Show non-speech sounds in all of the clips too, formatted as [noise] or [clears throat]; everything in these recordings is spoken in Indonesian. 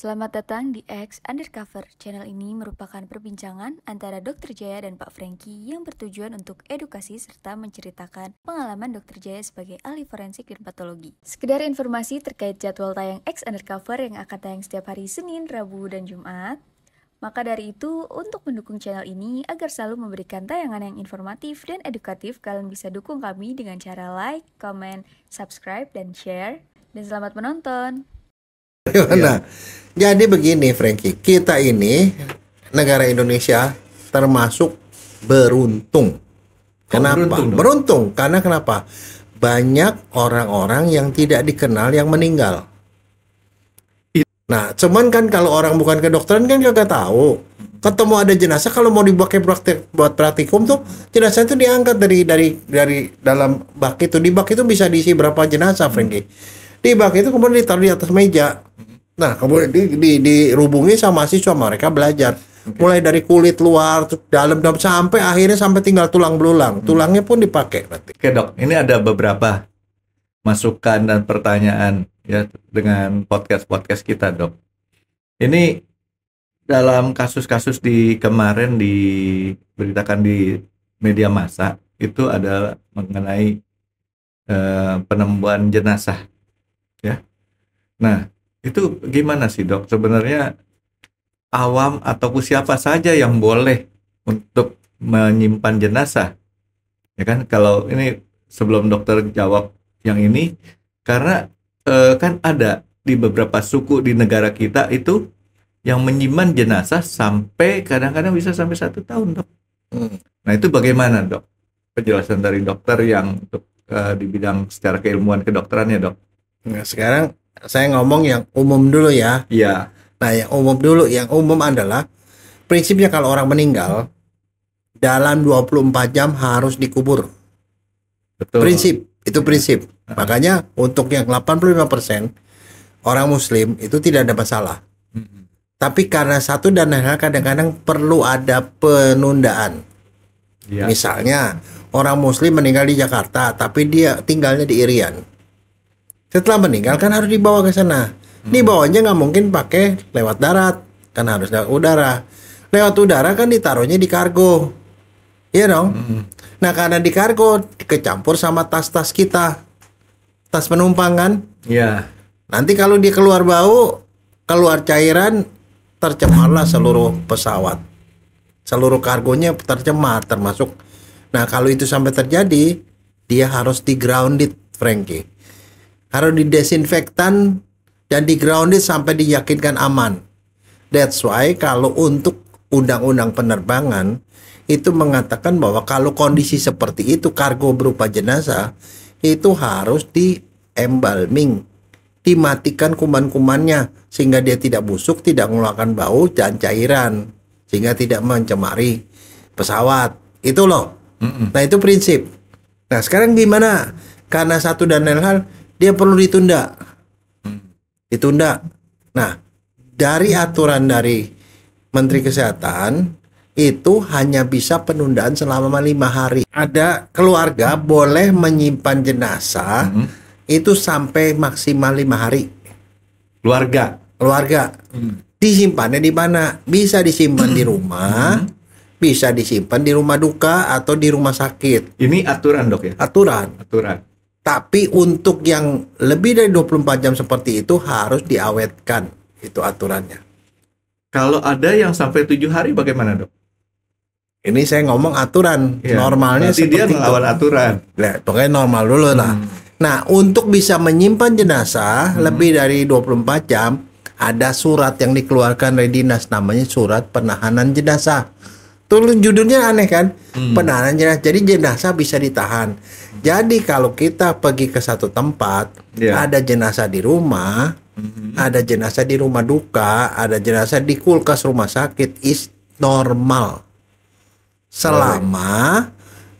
Selamat datang di X Undercover. Channel ini merupakan perbincangan antara Dr. Jaya dan Pak Franky yang bertujuan untuk edukasi serta menceritakan pengalaman Dr. Jaya sebagai ahli forensik dan patologi. Sekedar informasi terkait jadwal tayang X Undercover yang akan tayang setiap hari Senin, Rabu, dan Jumat. Maka dari itu, untuk mendukung channel ini agar selalu memberikan tayangan yang informatif dan edukatif, kalian bisa dukung kami dengan cara like, comment, subscribe, dan share. Dan selamat menonton! Bagaimana? Ya. Jadi begini Frankie, kita ini ya. negara Indonesia termasuk beruntung. Kenapa? Beruntung, beruntung karena kenapa? Banyak orang-orang yang tidak dikenal yang meninggal. Iya. Nah, cuman kan kalau orang bukan kedokteran kan kagak tahu. Ketemu ada jenazah kalau mau dibakai praktik buat praktikum tuh jenazah itu diangkat dari dari dari dalam bak itu. Di bak itu bisa diisi berapa jenazah, Frankie? di bak itu kemudian ditaruh di atas meja nah kemudian di, di, dirubungi sama siswa mereka belajar okay. mulai dari kulit luar dalam dalam sampai akhirnya sampai tinggal tulang belulang hmm. tulangnya pun dipakai oke dok ini ada beberapa masukan dan pertanyaan ya dengan podcast podcast kita dok ini dalam kasus-kasus di kemarin diberitakan di media massa itu ada mengenai eh, penemuan jenazah ya. Nah, itu gimana sih dok? Sebenarnya awam ataupun siapa saja yang boleh untuk menyimpan jenazah, ya kan? Kalau ini sebelum dokter jawab yang ini, karena e, kan ada di beberapa suku di negara kita itu yang menyimpan jenazah sampai kadang-kadang bisa sampai satu tahun dok. Hmm. Nah itu bagaimana dok? Penjelasan dari dokter yang untuk uh, di bidang secara keilmuan kedokterannya ya dok. Nah, sekarang saya ngomong yang umum dulu ya. Iya. Nah, yang umum dulu, yang umum adalah prinsipnya kalau orang meninggal dalam 24 jam harus dikubur. Betul. Prinsip, itu prinsip. Nah. Makanya untuk yang 85% orang muslim itu tidak ada masalah. Tapi karena satu dan lain hal kadang-kadang perlu ada penundaan. Ya. Misalnya orang muslim meninggal di Jakarta tapi dia tinggalnya di Irian. Setelah meninggal kan harus dibawa ke sana. Hmm. Dibawanya nggak mungkin pakai lewat darat, kan harus lewat udara. Lewat udara kan ditaruhnya di kargo. Iya dong. Hmm. Nah karena di kargo kecampur sama tas-tas kita, tas penumpang kan. Iya. Nanti kalau dia keluar bau, keluar cairan, tercemarlah seluruh pesawat. Seluruh kargonya tercemar termasuk. Nah, kalau itu sampai terjadi, dia harus di grounded, Frankie harus didesinfektan dan di grounded sampai diyakinkan aman. That's why kalau untuk undang-undang penerbangan itu mengatakan bahwa kalau kondisi seperti itu kargo berupa jenazah itu harus di embalming dimatikan kuman-kumannya sehingga dia tidak busuk, tidak mengeluarkan bau dan cairan sehingga tidak mencemari pesawat. Itu loh. Mm -mm. Nah, itu prinsip. Nah, sekarang gimana? Karena satu dan lain hal dia perlu ditunda hmm. ditunda nah dari aturan dari Menteri Kesehatan itu hanya bisa penundaan selama lima hari. Ada keluarga boleh menyimpan jenazah hmm. itu sampai maksimal lima hari. Keluarga, keluarga mm. disimpannya di mana? Bisa disimpan di rumah, hmm. bisa disimpan di rumah duka atau di rumah sakit. Ini aturan dok ya? Aturan. Aturan. Tapi untuk yang lebih dari 24 jam seperti itu harus diawetkan itu aturannya. Kalau ada yang sampai tujuh hari bagaimana dok? Ini saya ngomong aturan ya, normalnya sih dia melawan aturan. Nah, pokoknya normal dulu lah. Hmm. Nah untuk bisa menyimpan jenazah hmm. lebih dari 24 jam ada surat yang dikeluarkan dari dinas namanya surat penahanan jenazah. Tuh judulnya aneh kan? Hmm. Penahanan jenazah. Jadi jenazah bisa ditahan. Jadi kalau kita pergi ke satu tempat, yeah. ada jenazah di rumah, mm-hmm. ada jenazah di rumah duka, ada jenazah di kulkas rumah sakit is normal. Selama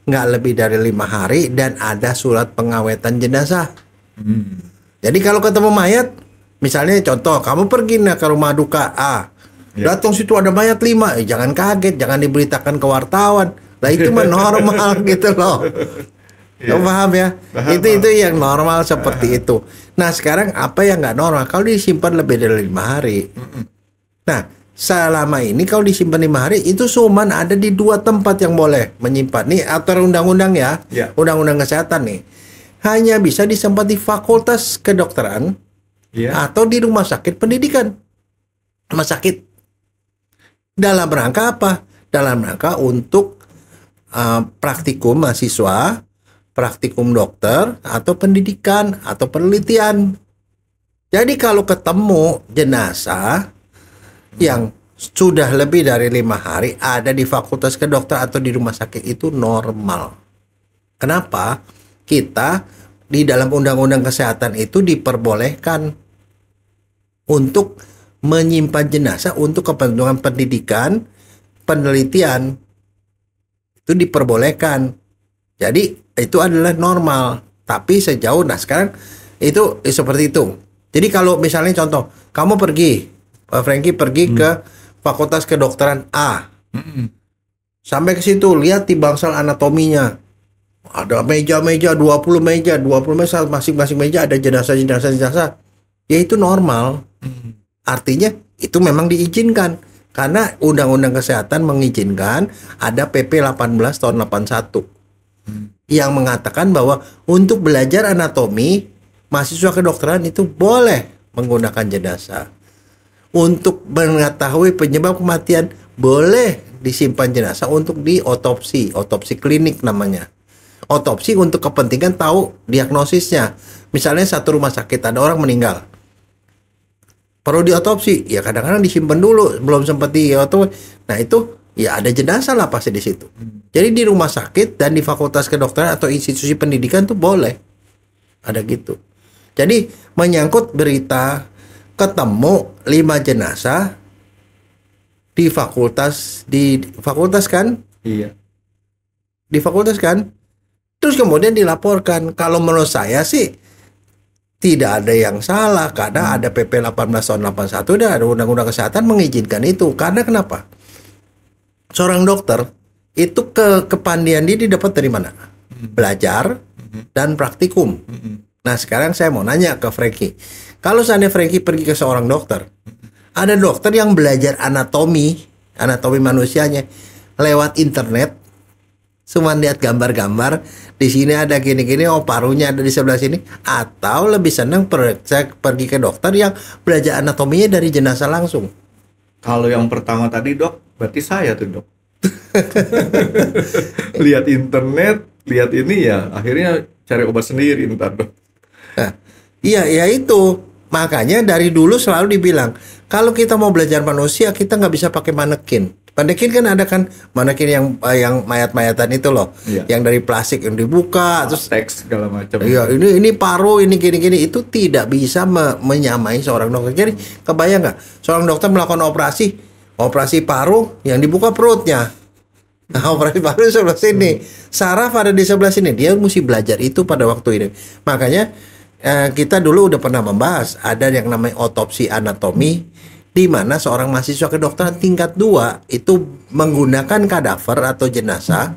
nggak oh. lebih dari lima hari dan ada surat pengawetan jenazah. Mm. Jadi kalau ketemu mayat, misalnya contoh kamu pergi nah ke rumah duka A, yeah. datang situ ada mayat lima, eh, jangan kaget, jangan diberitakan ke wartawan. Lah itu mah [laughs] normal gitu loh. Yeah. Oh, Kamu paham ya? Paham, itu paham. itu yang normal seperti paham. itu. Nah sekarang apa yang nggak normal? Kalau disimpan lebih dari lima hari. Nah selama ini kalau disimpan lima hari itu cuma ada di dua tempat yang boleh menyimpan. Nih atur undang-undang ya, yeah. undang-undang kesehatan nih. Hanya bisa disimpan di fakultas kedokteran yeah. atau di rumah sakit pendidikan, rumah sakit. Dalam rangka apa? Dalam rangka untuk uh, praktikum mahasiswa praktikum dokter atau pendidikan atau penelitian. Jadi kalau ketemu jenazah yang sudah lebih dari lima hari ada di fakultas kedokter atau di rumah sakit itu normal. Kenapa? Kita di dalam undang-undang kesehatan itu diperbolehkan untuk menyimpan jenazah untuk kepentingan pendidikan, penelitian. Itu diperbolehkan. Jadi itu adalah normal. Tapi sejauh nah sekarang itu eh, seperti itu. Jadi kalau misalnya contoh, kamu pergi, eh, Frankie pergi hmm. ke Fakultas Kedokteran A. Hmm. Sampai ke situ lihat di bangsal anatominya. Ada meja-meja 20 meja, 20 meja masing-masing meja ada jenazah-jenazah jenazah. Ya itu normal. Hmm. Artinya itu memang diizinkan karena undang-undang kesehatan mengizinkan ada PP 18 tahun 81 yang mengatakan bahwa untuk belajar anatomi mahasiswa kedokteran itu boleh menggunakan jenazah. Untuk mengetahui penyebab kematian boleh disimpan jenazah untuk diotopsi, otopsi klinik namanya. Otopsi untuk kepentingan tahu diagnosisnya. Misalnya satu rumah sakit ada orang meninggal. Perlu diotopsi, ya kadang-kadang disimpan dulu belum sempat diotopsi. Nah, itu ya ada jenazah lah pasti di situ. Jadi di rumah sakit dan di fakultas kedokteran atau institusi pendidikan tuh boleh ada gitu. Jadi menyangkut berita ketemu lima jenazah di fakultas di fakultas kan? Iya. Di fakultas kan? Terus kemudian dilaporkan. Kalau menurut saya sih tidak ada yang salah karena hmm. ada PP 18 tahun 81 dan ada undang-undang kesehatan mengizinkan itu. Karena kenapa? seorang dokter itu ke kepandian dia didapat dari mana? Hmm. Belajar hmm. dan praktikum. Hmm. Nah, sekarang saya mau nanya ke Frankie. Kalau seandainya Frankie pergi ke seorang dokter, mm-hmm. ada dokter yang belajar anatomi, anatomi manusianya lewat internet. Cuma lihat gambar-gambar, di sini ada gini-gini, oh parunya ada di sebelah sini. Atau lebih senang per, pergi ke dokter yang belajar anatominya dari jenazah langsung. Kalau yang pertama tadi dok, berarti saya tuh dok [laughs] lihat internet lihat ini ya akhirnya cari obat sendiri ntar dok nah, iya ya itu makanya dari dulu selalu dibilang kalau kita mau belajar manusia kita nggak bisa pakai manekin manekin kan ada kan manekin yang eh, yang mayat-mayatan itu loh iya. yang dari plastik yang dibuka ah, terus teks segala macam iya ini ini paru ini gini-gini itu tidak bisa me menyamai seorang dokter jadi kebayang nggak seorang dokter melakukan operasi Operasi paru yang dibuka perutnya. Nah, operasi paru di sebelah sini. Saraf ada di sebelah sini. Dia mesti belajar itu pada waktu ini. Makanya eh, kita dulu udah pernah membahas ada yang namanya otopsi anatomi di mana seorang mahasiswa kedokteran tingkat 2 itu menggunakan kadaver atau jenazah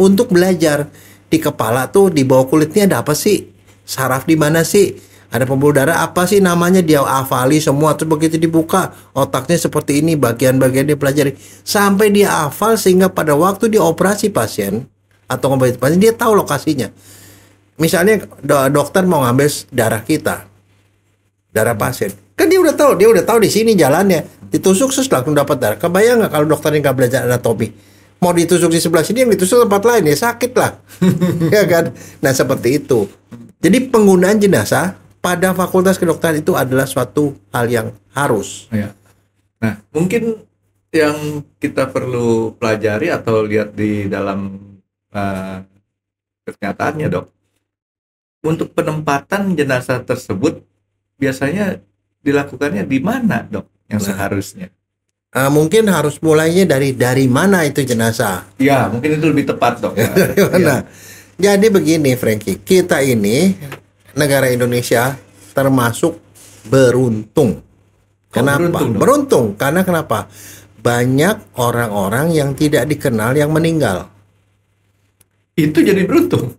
untuk belajar di kepala tuh di bawah kulitnya ada apa sih? Saraf di mana sih? ada pembuluh darah apa sih namanya dia hafali semua terus begitu dibuka otaknya seperti ini bagian-bagian dipelajari sampai dia hafal sehingga pada waktu dioperasi pasien atau ngobrol pasien dia tahu lokasinya misalnya dokter mau ngambil darah kita darah pasien kan dia udah tahu dia udah tahu di sini jalannya ditusuk terus langsung dapat darah kebayang nggak kalau dokter yang nggak belajar anatomi mau ditusuk di sebelah sini yang ditusuk tempat lain ya sakit lah [laughs] ya kan nah seperti itu jadi penggunaan jenazah pada fakultas kedokteran itu adalah suatu hal yang harus. Ya. Nah, mungkin yang kita perlu pelajari atau lihat di dalam uh, dok. Untuk penempatan jenazah tersebut biasanya dilakukannya di mana, dok? Yang nah. seharusnya? Uh, mungkin harus mulainya dari dari mana itu jenazah. Ya, mungkin itu lebih tepat dok. Ya. dari mana? Ya. Jadi begini Frankie, kita ini negara Indonesia termasuk beruntung. Oh, kenapa? beruntung, beruntung karena kenapa? Banyak orang-orang yang tidak dikenal yang meninggal. Itu jadi beruntung.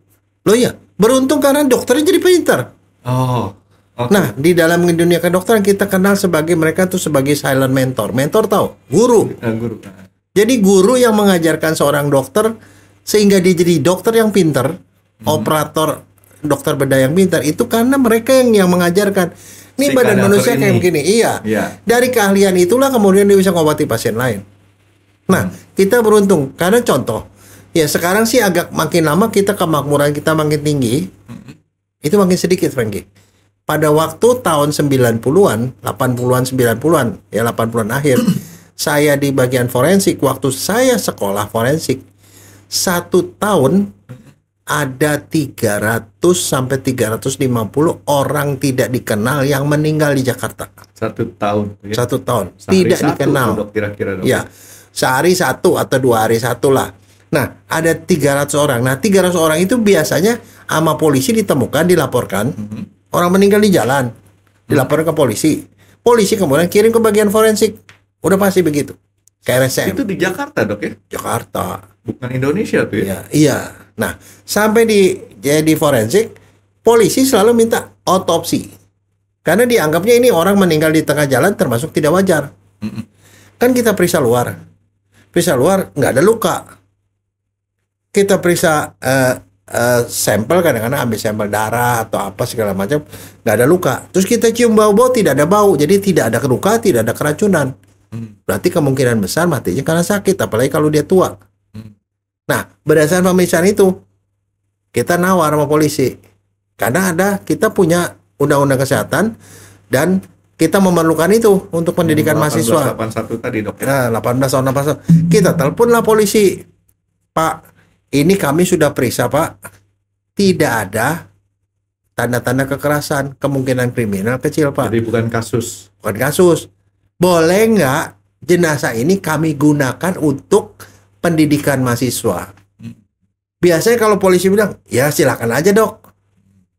Loh ya, beruntung karena dokternya jadi pinter. Oh. Okay. Nah, di dalam dunia kedokteran kita kenal sebagai mereka tuh sebagai silent mentor. Mentor tahu? Guru. Ah, guru. Ah. Jadi guru yang mengajarkan seorang dokter sehingga dia jadi dokter yang pinter, hmm. operator dokter bedah yang pintar itu karena mereka yang yang mengajarkan ini si badan manusia ini. kayak begini iya ya. dari keahlian itulah kemudian dia bisa mengobati pasien lain nah hmm. kita beruntung karena contoh ya sekarang sih agak makin lama kita kemakmuran kita makin tinggi hmm. itu makin sedikit Franky pada waktu tahun 90-an, 80-an 90-an, ya 80-an akhir, [clears throat] saya di bagian forensik waktu saya sekolah forensik satu tahun ada 300 sampai 350 orang tidak dikenal yang meninggal di Jakarta. Satu tahun. Ya? Satu tahun. Sehari tidak satu, dikenal. Dok, kira-kira dok. Ya, sehari satu atau dua hari satu lah. Nah, ada 300 orang. Nah, 300 orang itu biasanya sama polisi ditemukan, dilaporkan. Mm -hmm. Orang meninggal di jalan, dilaporkan ke polisi. Polisi kemudian kirim ke bagian forensik. Udah pasti begitu. KRSM. Itu di Jakarta, Dok ya? Jakarta bukan Indonesia tuh ya. Iya. iya. Nah, sampai di jadi forensik, polisi selalu minta otopsi. Karena dianggapnya ini orang meninggal di tengah jalan termasuk tidak wajar. Mm -mm. Kan kita periksa luar. Periksa luar nggak ada luka. Kita periksa uh, uh, sampel kadang-kadang ambil sampel darah atau apa segala macam nggak ada luka. Terus kita cium bau-bau tidak ada bau. Jadi tidak ada luka, tidak ada keracunan. Mm. Berarti kemungkinan besar matinya karena sakit apalagi kalau dia tua. Nah, berdasarkan pemeriksaan itu, kita nawar sama polisi. Karena ada, kita punya undang-undang kesehatan, dan kita memerlukan itu untuk hmm, pendidikan 1881 mahasiswa. 1881 tadi dok. Ya, nah, 18 tahun Kita teleponlah polisi. Pak, ini kami sudah periksa pak. Tidak ada tanda-tanda kekerasan. Kemungkinan kriminal kecil pak. Jadi bukan kasus. Bukan kasus. Boleh nggak jenazah ini kami gunakan untuk pendidikan mahasiswa. Hmm. Biasanya kalau polisi bilang, ya silakan aja dok.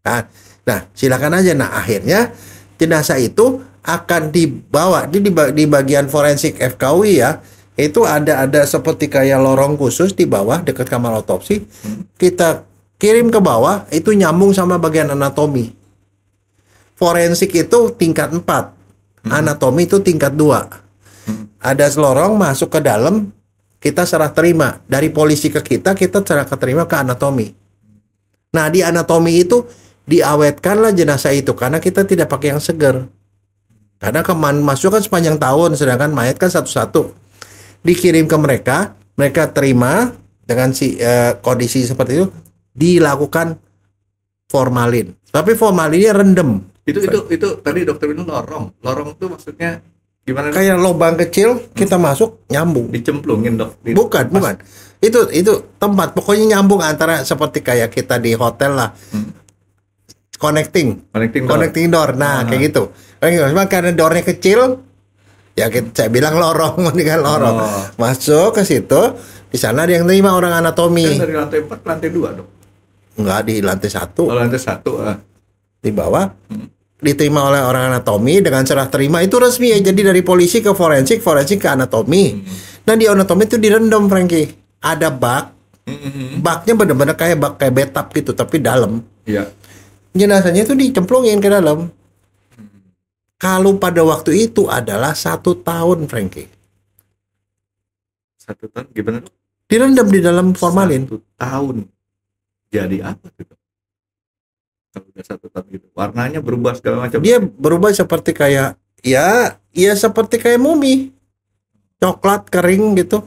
Nah, nah silakan aja. Nah akhirnya jenazah itu akan dibawa di, di, di bagian forensik FKUI ya itu ada ada seperti kayak lorong khusus di bawah dekat kamar otopsi hmm. kita kirim ke bawah itu nyambung sama bagian anatomi forensik itu tingkat 4 hmm. anatomi itu tingkat 2 ada selorong masuk ke dalam kita serah terima dari polisi ke kita kita serah terima ke anatomi nah di anatomi itu diawetkanlah jenazah itu karena kita tidak pakai yang seger karena keman masuk kan sepanjang tahun sedangkan mayat kan satu-satu dikirim ke mereka mereka terima dengan si e, kondisi seperti itu dilakukan formalin tapi formalinnya rendem itu itu itu tadi dokter itu lorong lorong itu maksudnya Gimana? Kayak lubang kecil kita hmm. masuk nyambung. Dicemplungin dok. Di bukan, pas. bukan. Itu itu tempat pokoknya nyambung antara seperti kayak kita di hotel lah. Hmm. Connecting. Connecting door. Connecting door. Nah, ah. gitu. kayak gitu. Cuma karena doornya kecil, ya kita, saya bilang lorong, mendingan [laughs] lorong. Oh. Masuk ke situ, di sana ada yang terima orang anatomi. Dan dari lantai empat lantai dua dok? Enggak, di lantai satu Oh, lantai satu Ah. Di bawah. Hmm diterima oleh orang anatomi dengan serah terima itu resmi ya jadi dari polisi ke forensik forensik ke anatomi mm nah di anatomi itu direndam Frankie ada bak mm -hmm. baknya benar-benar kayak bak kayak betap gitu tapi dalam yeah. jenazahnya itu dicemplungin ke dalam kalau pada waktu itu adalah satu tahun Frankie satu tahun gimana direndam di dalam formalin satu tahun jadi apa gitu kalau udah satu tahun gitu warnanya berubah segala macam dia berubah seperti kayak ya ya seperti kayak mumi coklat kering gitu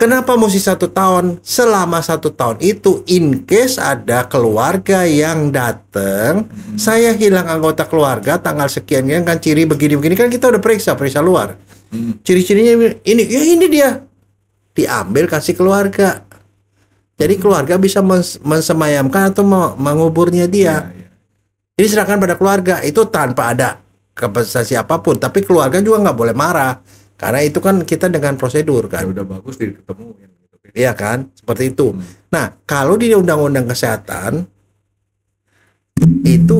Kenapa mesti satu tahun? Selama satu tahun itu, in case ada keluarga yang datang, hmm. saya hilang anggota keluarga tanggal sekian, yang kan ciri begini-begini kan kita udah periksa periksa luar. Hmm. Ciri-cirinya ini, ya ini dia diambil kasih keluarga. Jadi keluarga bisa mensemayamkan atau menguburnya dia. Ya, ya. Jadi serahkan pada keluarga itu tanpa ada kompensasi apapun. Tapi keluarga juga nggak boleh marah karena itu kan kita dengan prosedur kan. Ya udah bagus ketemu. Gitu. Iya kan, seperti itu. Hmm. Nah kalau di undang-undang kesehatan itu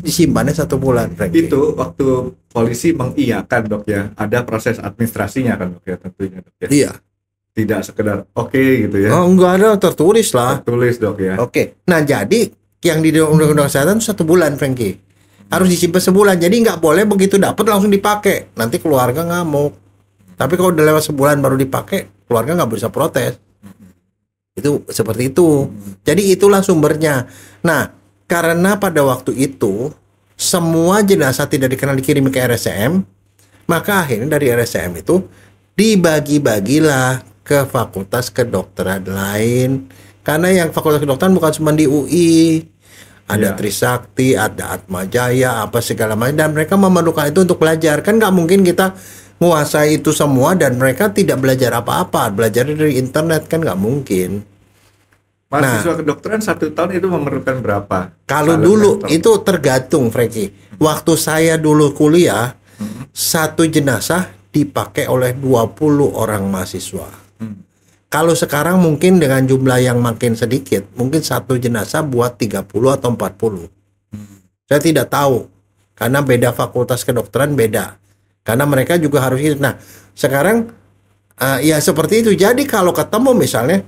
disimpannya satu bulan. Frank. Itu waktu polisi mengiyakan dok ya, ada proses administrasinya kan dok ya tentunya dok ya. Iya tidak sekedar oke okay, gitu ya. Oh, enggak ada tertulis lah. Tertulis dok ya. Oke. Okay. Nah jadi yang di undang-undang kesehatan satu bulan Franky harus disimpan sebulan. Jadi nggak boleh begitu dapat langsung dipakai. Nanti keluarga ngamuk. Tapi kalau udah lewat sebulan baru dipakai, keluarga nggak bisa protes. Itu seperti itu. Jadi itulah sumbernya. Nah, karena pada waktu itu semua jenazah tidak dikenal dikirim ke RSM, maka akhirnya dari RSM itu dibagi-bagilah ke fakultas kedokteran lain karena yang fakultas kedokteran bukan cuma di UI ada yeah. Trisakti, ada Atma Jaya, apa segala macam dan mereka memerlukan itu untuk belajar kan nggak mungkin kita menguasai itu semua dan mereka tidak belajar apa-apa belajar dari internet kan nggak mungkin nah. Mahasiswa nah, kedokteran satu tahun itu memerlukan berapa? Kalau dulu mentor? itu tergantung, Frankie. Hmm. Waktu saya dulu kuliah, hmm. satu jenazah dipakai oleh 20 orang mahasiswa. Kalau sekarang mungkin dengan jumlah yang makin sedikit, mungkin satu jenazah buat 30 atau 40. Hmm. Saya tidak tahu karena beda fakultas kedokteran beda. Karena mereka juga harus hidup. Nah, sekarang uh, ya seperti itu. Jadi kalau ketemu misalnya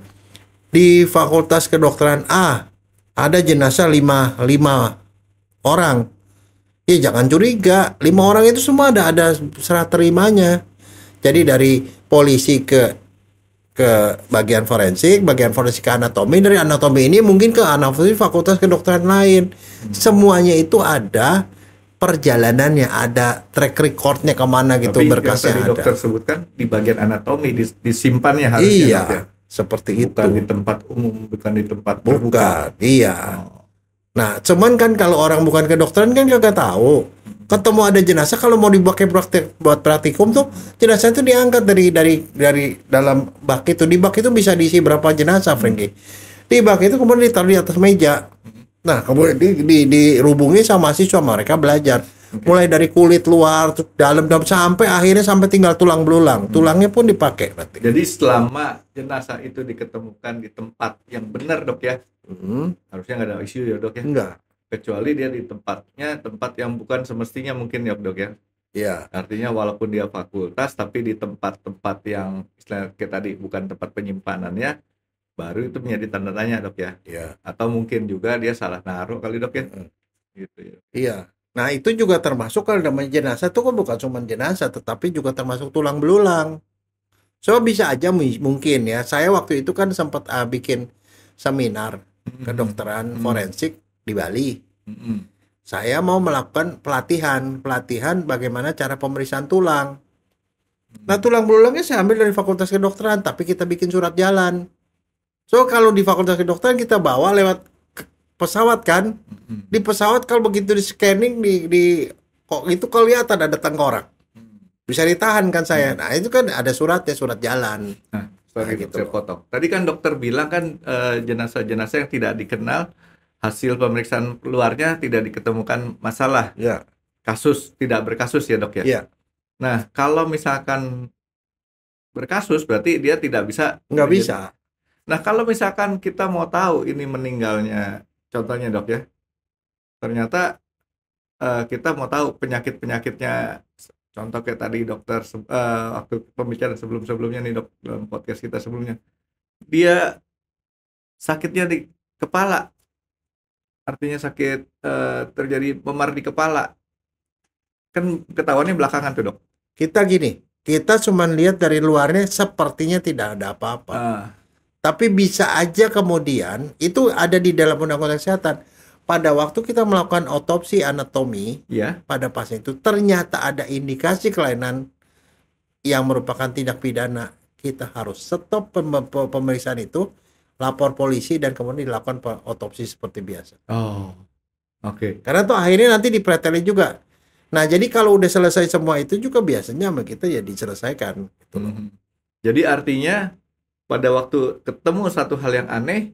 di fakultas kedokteran A ada jenazah 5 5 orang. Ya jangan curiga, lima orang itu semua ada ada serah terimanya. Jadi dari polisi ke ke bagian forensik, bagian forensik ke anatomi, dari anatomi ini mungkin ke anatomi fakultas kedokteran lain. Semuanya itu ada perjalanannya, ada track recordnya kemana gitu Tapi berkasnya yang tadi ada. dokter sebutkan di bagian anatomi disimpannya harusnya. Iya, ya? seperti bukan itu. Bukan di tempat umum, bukan di tempat terbuka. iya. Oh. Nah, cuman kan kalau orang bukan kedokteran kan kagak tahu ketemu ada jenazah kalau mau dibakai praktik buat praktikum tuh jenazah itu diangkat dari dari dari dalam bak itu di bak itu bisa diisi berapa jenazah Frankie di bak itu kemudian ditaruh di atas meja nah kemudian di, di, di dirubungi sama siswa mereka belajar okay. mulai dari kulit luar dalam dalam sampai akhirnya sampai tinggal tulang belulang hmm. tulangnya pun dipakai berarti jadi selama jenazah itu diketemukan di tempat yang benar dok ya hmm. harusnya nggak ada isu ya dok ya enggak kecuali dia di tempatnya tempat yang bukan semestinya mungkin ya dok ya Iya. Artinya walaupun dia fakultas tapi di tempat-tempat yang istilah kayak tadi bukan tempat penyimpanannya baru itu menjadi tanda tanya dok ya. Iya. Atau mungkin juga dia salah naruh kali dok ya. Hmm. Gitu ya. Iya. Nah itu juga termasuk kalau namanya jenazah itu kan bukan cuma jenazah tetapi juga termasuk tulang belulang. So bisa aja mungkin ya. Saya waktu itu kan sempat uh, bikin seminar kedokteran forensik di Bali. Mm -hmm. Saya mau melakukan pelatihan, pelatihan bagaimana cara pemeriksaan tulang. Nah tulang belulangnya saya ambil dari Fakultas Kedokteran, tapi kita bikin surat jalan. So kalau di Fakultas Kedokteran kita bawa lewat pesawat kan, di pesawat kalau begitu di scanning di, di kok itu kelihatan ada tengkorak, bisa ditahan kan saya. Nah itu kan ada surat ya surat jalan. Nah, sorry, nah, gitu. saya potong. Tadi kan dokter bilang kan eh, jenazah-jenazah yang tidak dikenal hasil pemeriksaan keluarnya tidak diketemukan masalah. Ya. Kasus tidak berkasus ya dok ya. ya. Nah kalau misalkan berkasus berarti dia tidak bisa. Nggak menjadi. bisa. Nah kalau misalkan kita mau tahu ini meninggalnya, contohnya dok ya, ternyata uh, kita mau tahu penyakit penyakitnya. Contoh kayak tadi dokter uh, waktu pembicaraan sebelum-sebelumnya nih dok dalam podcast kita sebelumnya, dia sakitnya di kepala artinya sakit uh, terjadi memar di kepala kan ketahuannya belakangan tuh dok kita gini kita cuma lihat dari luarnya sepertinya tidak ada apa-apa uh. tapi bisa aja kemudian itu ada di dalam undang-undang kesehatan pada waktu kita melakukan otopsi anatomi yeah. pada pasien itu ternyata ada indikasi kelainan yang merupakan tindak pidana kita harus stop pem pemeriksaan itu lapor polisi dan kemudian dilakukan otopsi seperti biasa. Oh. Oke. Okay. Karena tuh akhirnya nanti dipreteli juga. Nah, jadi kalau udah selesai semua itu juga biasanya sama kita ya diselesaikan gitu loh. Hmm. Jadi artinya pada waktu ketemu satu hal yang aneh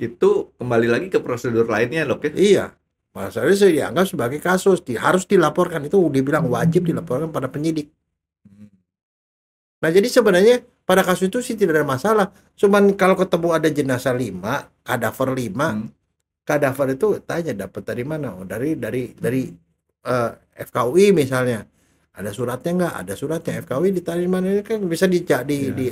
itu kembali lagi ke prosedur lainnya loh, ya? Iya. Masalahnya saya dianggap sebagai kasus, di, harus dilaporkan itu dibilang wajib dilaporkan pada penyidik. Nah, jadi sebenarnya pada kasus itu sih tidak ada masalah. Cuman kalau ketemu ada jenazah lima, kadaver lima, hmm. kadaver itu tanya dapat dari mana? Oh, dari dari dari uh, eh, FKUI misalnya. Ada suratnya nggak? Ada suratnya. FKUI ditarik mana? Ini kan bisa dicari di, ya. di, di,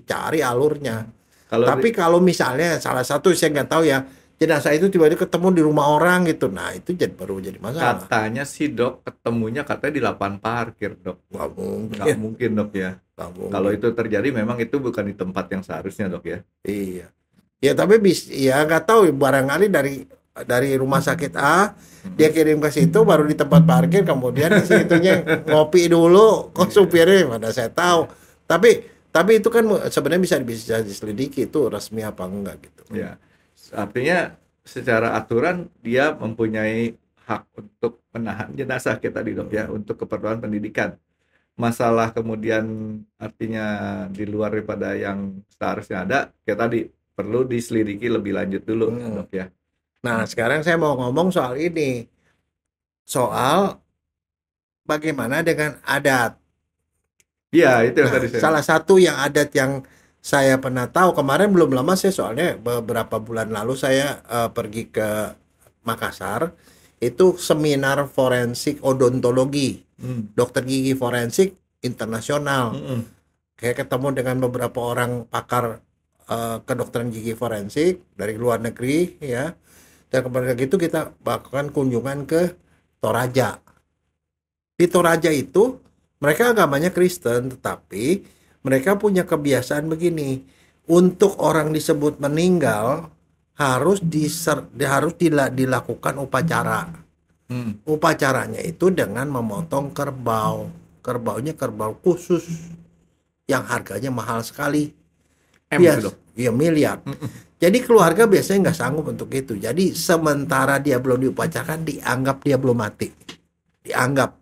dicari alurnya. Hmm. Kalau Tapi di... kalau misalnya salah satu saya nggak tahu ya, jenazah itu tiba-tiba ketemu di rumah orang gitu. Nah, itu jadi baru jadi masalah. Katanya sih, Dok, ketemunya katanya di lapangan parkir, Dok. Nggak mungkin. Nggak mungkin, Dok, ya tabung. Kalau itu terjadi memang itu bukan di tempat yang seharusnya dok ya. Iya. Ya tapi bis, ya nggak tahu barangkali dari dari rumah sakit A dia kirim ke situ baru di tempat parkir kemudian di situnya ngopi dulu kok iya. supirnya mana saya tahu tapi tapi itu kan sebenarnya bisa bisa diselidiki itu resmi apa enggak gitu ya artinya secara aturan dia mempunyai hak untuk menahan jenazah kita di dok ya untuk keperluan pendidikan masalah kemudian artinya di luar daripada yang seharusnya ada kayak tadi perlu diselidiki lebih lanjut dulu hmm. dok ya nah sekarang saya mau ngomong soal ini soal bagaimana dengan adat ya itu nah, tadi saya salah satu yang adat yang saya pernah tahu kemarin belum lama sih soalnya beberapa bulan lalu saya uh, pergi ke Makassar itu seminar forensik odontologi hmm. dokter gigi forensik internasional hmm. kayak ketemu dengan beberapa orang pakar uh, kedokteran gigi forensik dari luar negeri ya dan kemudian gitu kita bahkan kunjungan ke Toraja di Toraja itu mereka agamanya Kristen tetapi mereka punya kebiasaan begini untuk orang disebut meninggal harus diser, harus dilakukan upacara. Hmm. Upacaranya itu dengan memotong kerbau. Kerbaunya kerbau khusus yang harganya mahal sekali. M Bias, ya miliar. Mm Jadi keluarga biasanya nggak sanggup untuk itu. Jadi sementara dia belum diupacakan, dianggap dia belum mati. Dianggap.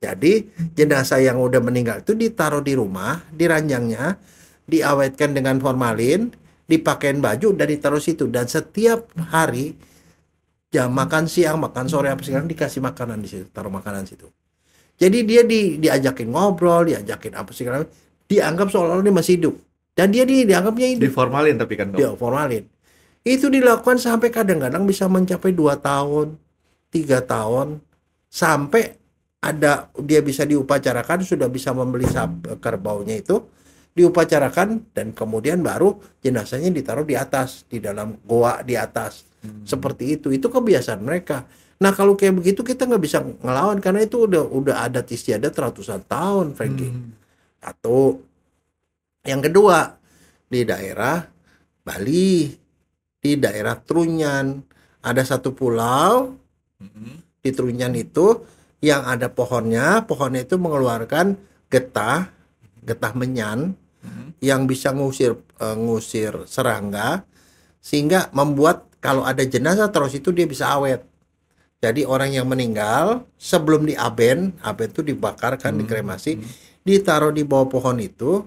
Jadi jenazah yang udah meninggal itu ditaruh di rumah, di ranjangnya, diawetkan dengan formalin, dipakein baju dan ditaruh situ dan setiap hari jam makan siang makan sore apa sekarang dikasih makanan di situ taruh makanan situ jadi dia di, diajakin ngobrol diajakin apa sekarang dianggap seolah-olah dia masih hidup dan dia di, dianggapnya hidup diformalin tapi kan dia formalin itu dilakukan sampai kadang-kadang bisa mencapai dua tahun tiga tahun sampai ada dia bisa diupacarakan sudah bisa membeli sab, eh, kerbaunya itu diupacarakan dan kemudian baru jenazahnya ditaruh di atas di dalam goa di atas hmm. seperti itu itu kebiasaan mereka nah kalau kayak begitu kita nggak bisa ngelawan karena itu udah udah adat istiadat ratusan tahun Frankie hmm. atau yang kedua di daerah Bali di daerah Trunyan ada satu pulau hmm. di Trunyan itu yang ada pohonnya pohonnya itu mengeluarkan getah getah menyan yang bisa ngusir uh, ngusir serangga sehingga membuat kalau ada jenazah terus itu dia bisa awet. Jadi orang yang meninggal sebelum diaben, aben itu kan hmm. dikremasi, hmm. ditaruh di bawah pohon itu,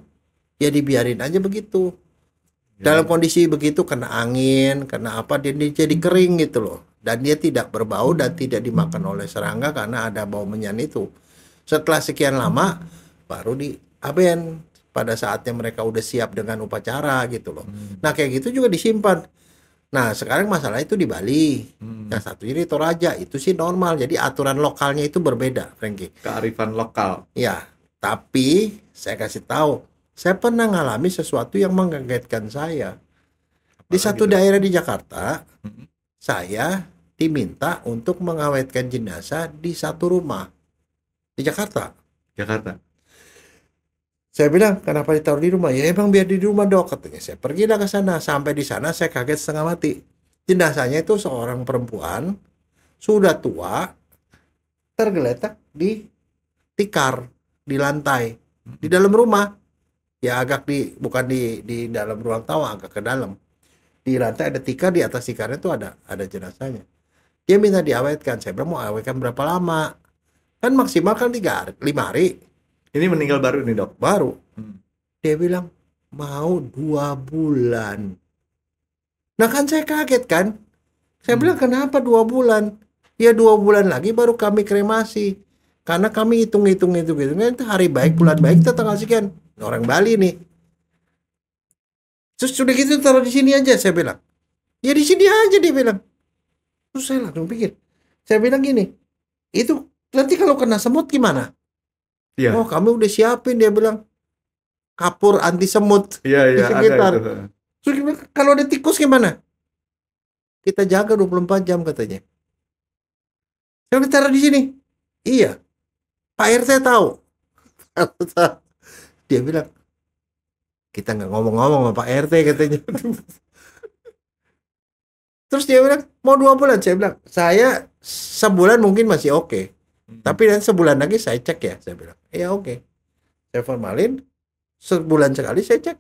ya dibiarin aja begitu. Ya. Dalam kondisi begitu kena angin, kena apa dia, dia jadi hmm. kering gitu loh. Dan dia tidak berbau dan hmm. tidak dimakan oleh serangga karena ada bau menyan itu. Setelah sekian lama baru di aben pada saatnya mereka udah siap dengan upacara gitu loh. Hmm. Nah kayak gitu juga disimpan. Nah sekarang masalah itu di Bali. Hmm. Nah satu jadi Toraja itu sih normal. Jadi aturan lokalnya itu berbeda, Frankie. Kearifan lokal. Ya, tapi saya kasih tahu, saya pernah ngalami sesuatu yang mengagetkan saya. Apalagi di satu itu? daerah di Jakarta, hmm. saya diminta untuk mengawetkan jenazah di satu rumah di Jakarta. Jakarta. Saya bilang, kenapa ditaruh di rumah? Ya emang biar di rumah dok, katanya. Saya pergilah ke sana. Sampai di sana saya kaget setengah mati. Jenazahnya itu seorang perempuan, sudah tua, tergeletak di tikar, di lantai, di dalam rumah. Ya agak di, bukan di, di dalam ruang tawa, agak ke dalam. Di lantai ada tikar, di atas tikarnya itu ada, ada jenazahnya. Dia minta diawetkan. Saya bilang, mau awetkan berapa lama? Kan maksimal kan tiga, hari, lima hari ini meninggal baru nih dok baru hmm. dia bilang mau dua bulan nah kan saya kaget kan saya hmm. bilang kenapa dua bulan ya dua bulan lagi baru kami kremasi karena kami hitung-hitung itu gitu kan. itu hari baik bulan baik itu hmm. tanggal sekian orang Bali nih terus sudah gitu taruh di sini aja saya bilang ya di sini aja dia bilang terus saya langsung pikir saya bilang gini itu nanti kalau kena semut gimana Yeah. Oh, kami udah siapin dia bilang kapur anti semut yeah, iya, di di sekitar. Ada itu. Terus kalau ada tikus gimana? Kita jaga 24 jam katanya. Kalau bicara di sini. Iya. Pak RT tahu. [laughs] dia bilang kita nggak ngomong-ngomong sama Pak RT katanya. [laughs] Terus dia bilang mau dua bulan, saya bilang saya sebulan mungkin masih oke. Okay. Hmm. Tapi dan sebulan lagi saya cek ya, saya bilang. Ya oke. Okay. Saya formalin sebulan sekali saya cek.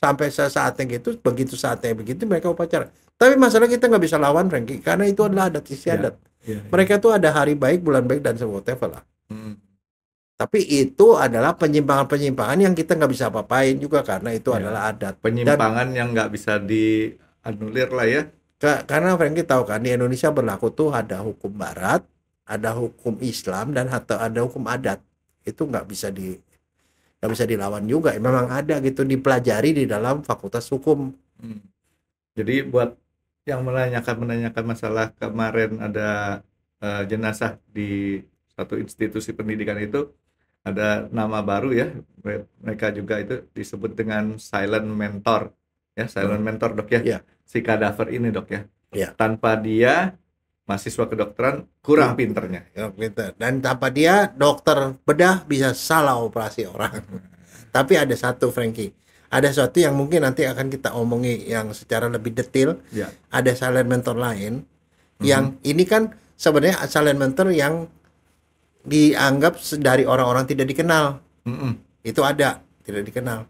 Sampai saatnya gitu, begitu saatnya begitu mereka upacara. Tapi masalah kita nggak bisa lawan Franky, karena itu adalah adat istiadat. Ya, yeah. Yeah, yeah. Mereka tuh ada hari baik, bulan baik dan semua whatever lah. Hmm. Tapi itu adalah penyimpangan-penyimpangan yang kita nggak bisa apa-apain juga karena itu yeah. adalah adat. Penyimpangan Dan, yang nggak bisa dianulir lah ya. karena Franky tahu kan di Indonesia berlaku tuh ada hukum Barat, ada hukum Islam dan atau ada hukum adat itu nggak bisa di nggak bisa dilawan juga ya, memang ada gitu dipelajari di dalam fakultas hukum hmm. jadi buat yang menanyakan menanyakan masalah kemarin ada uh, jenazah di satu institusi pendidikan itu ada nama baru ya mereka juga itu disebut dengan silent mentor ya silent hmm. mentor dok ya yeah. si cadaver ini dok ya yeah. tanpa dia mahasiswa kedokteran kurang iya. pinternya. Kurang pinter. Dan tanpa dia dokter bedah bisa salah operasi orang. [laughs] Tapi ada satu Frankie, ada sesuatu yang mungkin nanti akan kita omongi yang secara lebih detail. Ya. Ada silent mentor lain mm-hmm. yang ini kan sebenarnya silent mentor yang dianggap dari orang-orang tidak dikenal. Mm-hmm. Itu ada tidak dikenal.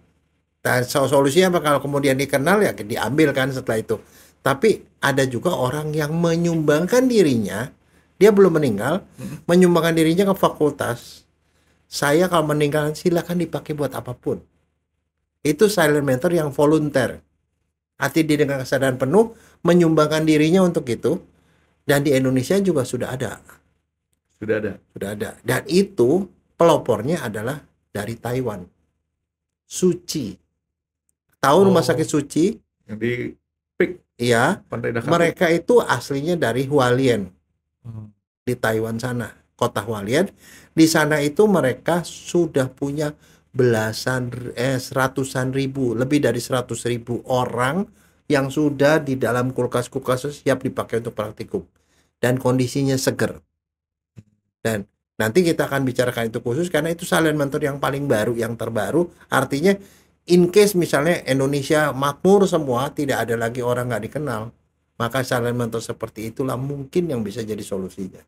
Dan solusinya apa kalau kemudian dikenal ya diambil kan setelah itu. Tapi ada juga orang yang menyumbangkan dirinya, dia belum meninggal, menyumbangkan dirinya ke fakultas. Saya kalau meninggal silahkan dipakai buat apapun. Itu silent mentor yang volunteer. Arti dia dengan kesadaran penuh menyumbangkan dirinya untuk itu. Dan di Indonesia juga sudah ada. Sudah ada. Sudah ada. Dan itu pelopornya adalah dari Taiwan. Suci. Tahu oh. rumah sakit Suci? Yang di Iya. Mereka itu aslinya dari Hualien. Hmm. Di Taiwan sana, kota Hualien. Di sana itu mereka sudah punya belasan eh seratusan ribu, lebih dari seratus ribu orang yang sudah di dalam kulkas-kulkas siap dipakai untuk praktikum dan kondisinya seger. Dan nanti kita akan bicarakan itu khusus karena itu salin mentor yang paling baru, yang terbaru. Artinya in case misalnya Indonesia makmur semua tidak ada lagi orang nggak dikenal maka saling mentor seperti itulah mungkin yang bisa jadi solusinya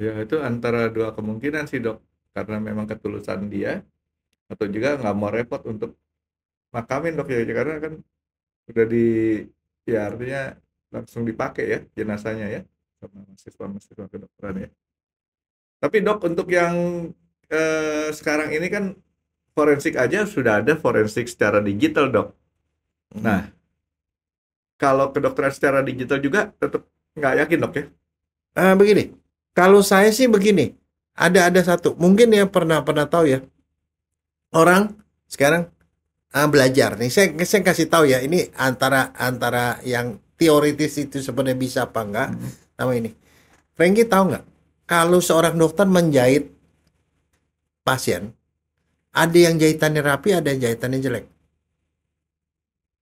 ya itu antara dua kemungkinan sih dok karena memang ketulusan dia atau juga nggak mau repot untuk makamin dok ya karena kan udah di ya artinya langsung dipakai ya jenazahnya ya sama mahasiswa-mahasiswa kedokteran ya tapi dok untuk yang eh, sekarang ini kan forensik aja sudah ada forensik secara digital dok. Hmm. Nah, kalau kedokteran secara digital juga tetap nggak yakin dok ya? Uh, begini, kalau saya sih begini, ada ada satu, mungkin yang pernah pernah tahu ya, orang sekarang uh, belajar nih, saya saya kasih tahu ya, ini antara antara yang teoritis itu sebenarnya bisa apa enggak, hmm. nama ini. Frankie tahu nggak? Kalau seorang dokter menjahit pasien, ada yang jahitannya rapi ada yang jahitannya jelek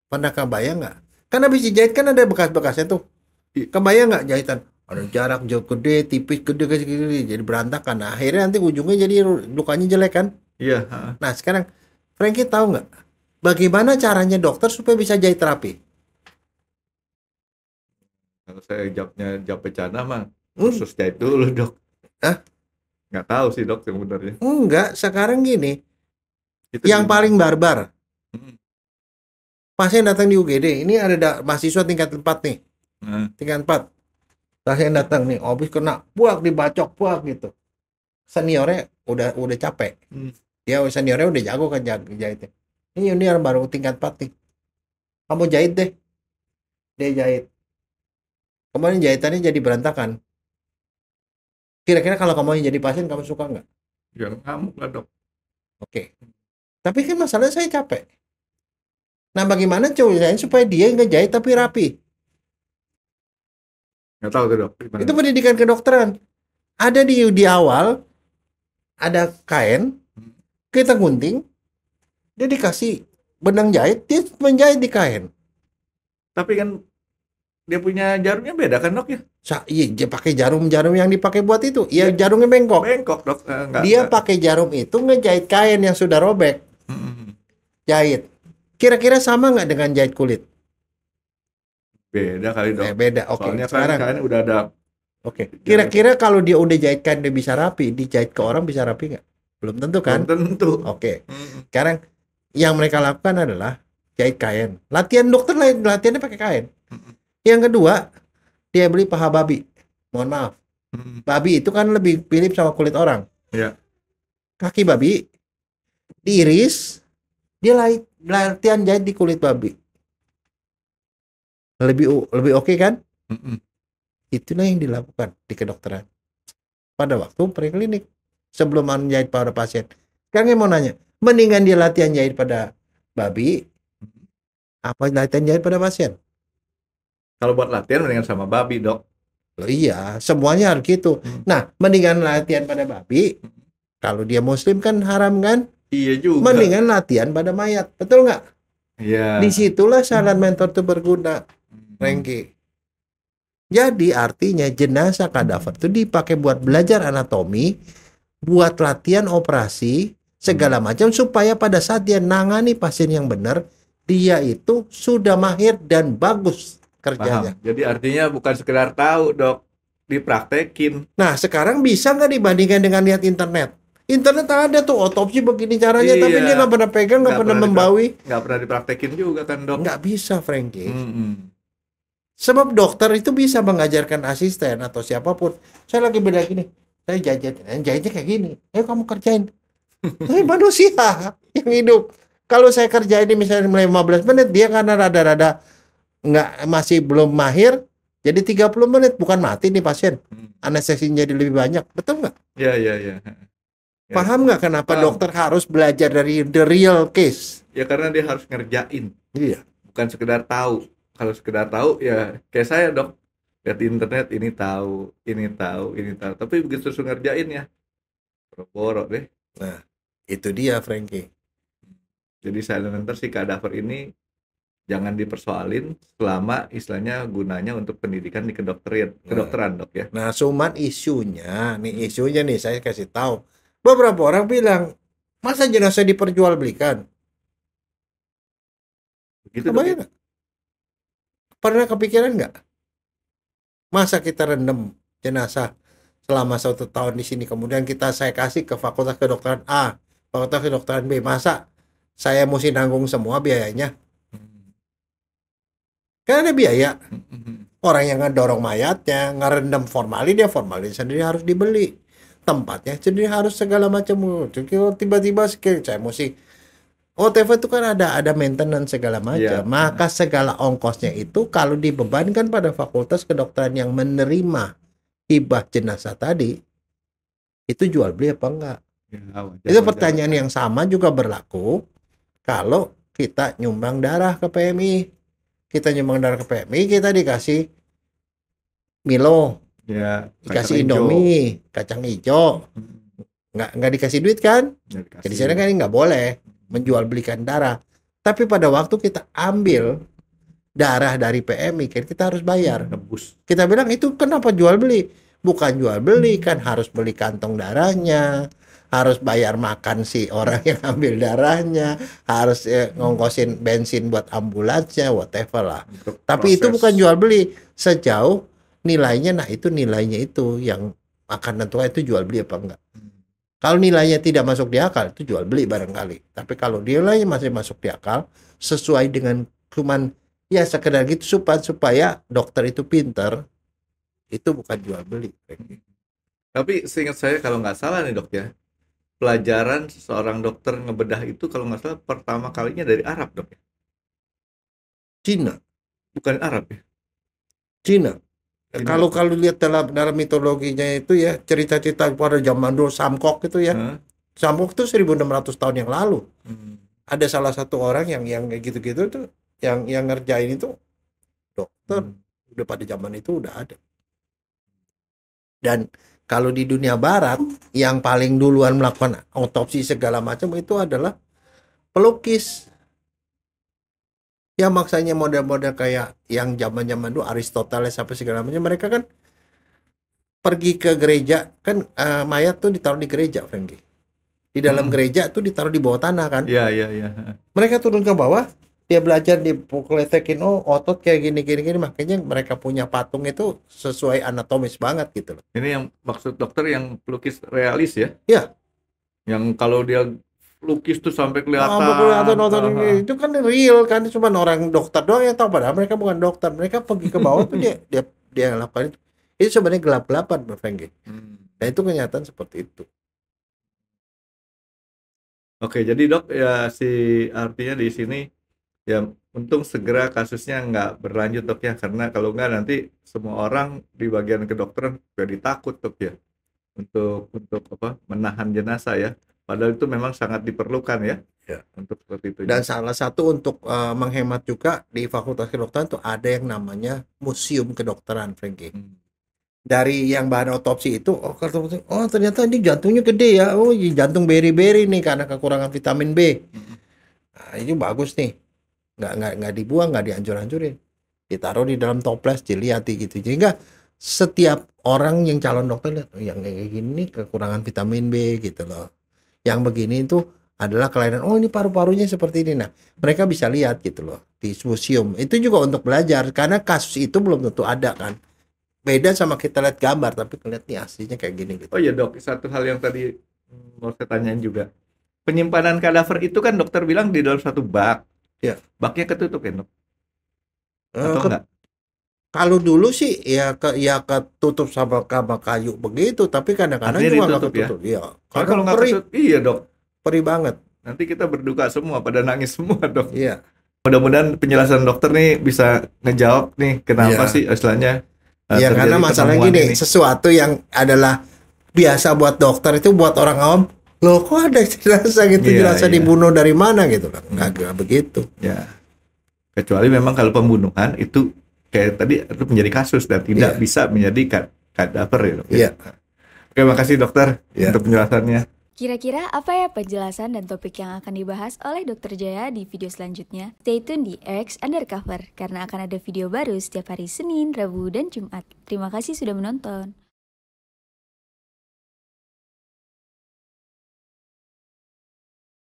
pernah kebayang nggak kan habis dijahit kan ada bekas-bekasnya tuh iya. kebayang nggak jahitan ada jarak jauh gede tipis gede gede, gede, gede. jadi berantakan nah, akhirnya nanti ujungnya jadi lukanya jelek kan iya yeah. nah sekarang Frankie tahu nggak bagaimana caranya dokter supaya bisa jahit rapi kalau saya jawabnya jawab pecana mah hmm. khusus hmm. jahit dulu dok Hah? nggak tahu sih dok sebenarnya enggak sekarang gini itu yang juga. paling barbar. Hmm. Pasien datang di UGD, ini ada da- mahasiswa tingkat 4 nih. Hmm. Tingkat 4. Pasien datang nih, habis kena buak dibacok buak gitu. Seniornya udah udah capek. Hmm. Dia ya, seniornya udah jago kan jahit, Ini ini yang baru tingkat 4 nih. Kamu jahit deh. Dia jahit. Kemarin jahitannya jadi berantakan. Kira-kira kalau kamu yang jadi pasien, kamu suka nggak? Ya ngamuk lah dok. Oke. Okay tapi kan masalahnya saya capek nah bagaimana cowok saya supaya dia ngejahit tapi rapi nggak tahu tuh dok gimana? itu pendidikan kedokteran ada di di awal ada kain hmm. kita gunting dia dikasih benang jahit dia menjahit di kain tapi kan dia punya jarumnya beda kan dok ya? Sa iya, dia pakai jarum-jarum yang dipakai buat itu. Iya, ya. jarumnya bengkok. Bengkok dok. Eh, enggak, dia enggak. pakai jarum itu ngejahit kain yang sudah robek jahit. Kira-kira sama nggak dengan jahit kulit? Beda kali dong. Eh, beda. Oke. Okay. Soalnya kan sekarang kalian udah ada. Oke. Okay. Kira-kira kalau dia udah jahitkan dia bisa rapi, dijahit ke orang bisa rapi nggak? Belum tentu kan? Belum tentu. Oke. Okay. Sekarang yang mereka lakukan adalah jahit kain. Latihan dokter lain latihannya pakai kain. Yang kedua, dia beli paha babi. Mohon maaf. Babi itu kan lebih mirip sama kulit orang. Iya. Kaki babi diiris, dia latihan jahit di kulit babi lebih lebih oke okay kan Mm-mm. itulah yang dilakukan di kedokteran pada waktu preklinik sebelum menjahit pada pasien sekarang yang mau nanya mendingan dia latihan jahit pada babi apa latihan jahit pada pasien kalau buat latihan mendingan sama babi dok Loh, iya semuanya harus gitu hmm. nah mendingan latihan pada babi kalau dia muslim kan haram kan Iya juga. Mendingan latihan pada mayat, betul nggak? Iya. Disitulah saran hmm. mentor itu berguna, hmm. Rengki. Jadi artinya jenazah kadaver itu dipakai buat belajar anatomi, buat latihan operasi, segala hmm. macam supaya pada saat dia nangani pasien yang benar, dia itu sudah mahir dan bagus kerjanya. Paham. Jadi artinya bukan sekedar tahu, Dok, dipraktekin. Nah, sekarang bisa nggak dibandingkan dengan lihat internet? internet ada tuh otopsi begini caranya iya. tapi dia iya. nggak pernah pegang nggak pernah, pernah membawi nggak pernah dipraktekin juga kan dok nggak bisa Frankie mm -hmm. sebab dokter itu bisa mengajarkan asisten atau siapapun saya lagi beda gini saya jahit jahitnya kayak gini ayo kamu kerjain tapi [laughs] manusia yang hidup kalau saya kerja ini misalnya mulai 15 menit dia karena rada-rada nggak masih belum mahir jadi 30 menit bukan mati nih pasien hmm. anestesinya jadi lebih banyak betul nggak? Iya iya iya Ya. Paham nggak kenapa Paham. dokter harus belajar dari the real case? Ya karena dia harus ngerjain. Iya. Bukan sekedar tahu. Kalau sekedar tahu ya kayak saya dok lihat internet ini tahu, ini tahu, ini tahu. Tapi begitu terus ngerjain ya boro deh. Nah itu dia Frankie. Jadi saya nanti si kadaver ini jangan dipersoalin selama istilahnya gunanya untuk pendidikan di kedokteran, kedokteran nah. dok ya. Nah, cuman isunya, nih isunya nih saya kasih tahu Beberapa orang bilang, masa jenazah diperjualbelikan? Begitu banyak. Pernah kepikiran nggak? Masa kita rendem jenazah selama satu tahun di sini, kemudian kita saya kasih ke Fakultas Kedokteran A, Fakultas Kedokteran B. Masa saya mesti nanggung semua biayanya? Hmm. karena ada biaya. Hmm, hmm, orang yang ngedorong mayatnya, ngerendam formalin, dia ya formalin sendiri harus dibeli tempatnya jadi harus segala macam tiba-tiba saya emosi, OTV itu kan ada ada maintenance segala macam. Yeah. Maka segala ongkosnya itu kalau dibebankan pada fakultas kedokteran yang menerima hibah jenazah tadi itu jual beli apa enggak? Yeah, itu pertanyaan yang sama juga berlaku kalau kita nyumbang darah ke PMI. Kita nyumbang darah ke PMI, kita dikasih Milo ya dikasih indomie hijau. kacang hijau hmm. nggak nggak dikasih duit kan dikasih. jadi sana kan nggak boleh menjual belikan darah tapi pada waktu kita ambil darah dari PMI kan kita harus bayar Nebus. kita bilang itu kenapa jual beli bukan jual beli kan harus beli kantong darahnya harus bayar makan si orang yang ambil darahnya, harus eh, ngongkosin bensin buat ambulansnya, whatever lah. Untuk Tapi proses. itu bukan jual beli sejauh nilainya nah itu nilainya itu yang akan nentukan itu jual beli apa enggak hmm. kalau nilainya tidak masuk di akal itu jual beli barangkali tapi kalau nilainya masih masuk di akal sesuai dengan cuman ya sekedar gitu supaya supaya dokter itu pinter itu bukan jual beli tapi seingat saya kalau nggak salah nih dok ya pelajaran seorang dokter ngebedah itu kalau nggak salah pertama kalinya dari Arab dok ya Cina bukan Arab ya Cina kalau ya. kalau lihat dalam dalam mitologinya itu ya cerita-cerita pada zaman dulu Samkok itu ya hmm? Samkok itu 1600 tahun yang lalu hmm. ada salah satu orang yang yang gitu-gitu tuh yang yang ngerjain itu dokter hmm. udah pada zaman itu udah ada dan kalau di dunia barat yang paling duluan melakukan otopsi segala macam itu adalah pelukis ya maksanya model-model kayak yang zaman-zaman dulu Aristoteles apa segala macam mereka kan pergi ke gereja kan uh, mayat tuh ditaruh di gereja Frankie di dalam hmm. gereja tuh ditaruh di bawah tanah kan iya iya iya mereka turun ke bawah dia belajar di pukulin oh otot kayak gini gini gini makanya mereka punya patung itu sesuai anatomis banget gitu loh ini yang maksud dokter yang pelukis realis ya iya yang kalau dia lukis tuh sampai ah, kelihatan. Oh, kelihatan uh ah. -huh. itu kan real kan cuma orang dokter doang yang tahu padahal mereka bukan dokter. Mereka pergi ke bawah tuh dia dia dia lakukan itu. Itu sebenarnya gelap-gelapan Bang Fengge. Hmm. Nah, itu kenyataan seperti itu. Oke, jadi dok ya si artinya di sini ya untung segera kasusnya nggak berlanjut dok ya karena kalau nggak nanti semua orang di bagian kedokteran jadi takut dok ya untuk untuk apa menahan jenazah ya Padahal itu memang sangat diperlukan ya, ya. untuk seperti itu. Dan salah satu untuk uh, menghemat juga di Fakultas Kedokteran itu ada yang namanya Museum Kedokteran, Franky Hmm. Dari yang bahan otopsi itu, oh, oh ternyata ini jantungnya gede ya, oh jantung beri-beri nih karena kekurangan vitamin B. Hmm. Nah, ini bagus nih, nggak nggak nggak dibuang, nggak dianjur hancurin ditaruh di dalam toples, dilihati gitu. Jadi enggak setiap orang yang calon dokter oh, yang kayak gini kekurangan vitamin B gitu loh yang begini itu adalah kelainan oh ini paru-parunya seperti ini nah mereka bisa lihat gitu loh di museum itu juga untuk belajar karena kasus itu belum tentu ada kan beda sama kita lihat gambar tapi ngeliat nih aslinya kayak gini gitu oh ya dok satu hal yang tadi mau saya tanyain juga penyimpanan kadaver itu kan dokter bilang di dalam satu bak ya baknya ketutup ya dok eh, atau uh, enggak kalau dulu sih ya ke ya ketutup sama kaba kayu begitu tapi kadang-kadang juga nggak ketutup ya, ya. kalau nggak ketutup iya dok perih banget nanti kita berduka semua pada nangis semua [laughs] dok iya mudah-mudahan penjelasan dokter nih bisa ngejawab nih kenapa ya. sih istilahnya uh, ya karena masalah gini ini. sesuatu yang adalah biasa buat dokter itu buat orang awam lo kok ada jenazah gitu ya, jelasnya dibunuh dari mana gitu kan nggak hmm. begitu ya kecuali memang kalau pembunuhan itu kayak tadi itu menjadi kasus dan tidak yeah. bisa menjadi kadaver ya dok. Yeah. Oke, makasih dokter yeah. untuk penjelasannya. Kira-kira apa ya penjelasan dan topik yang akan dibahas oleh Dokter Jaya di video selanjutnya? Stay tune di RX Undercover karena akan ada video baru setiap hari Senin, Rabu, dan Jumat. Terima kasih sudah menonton.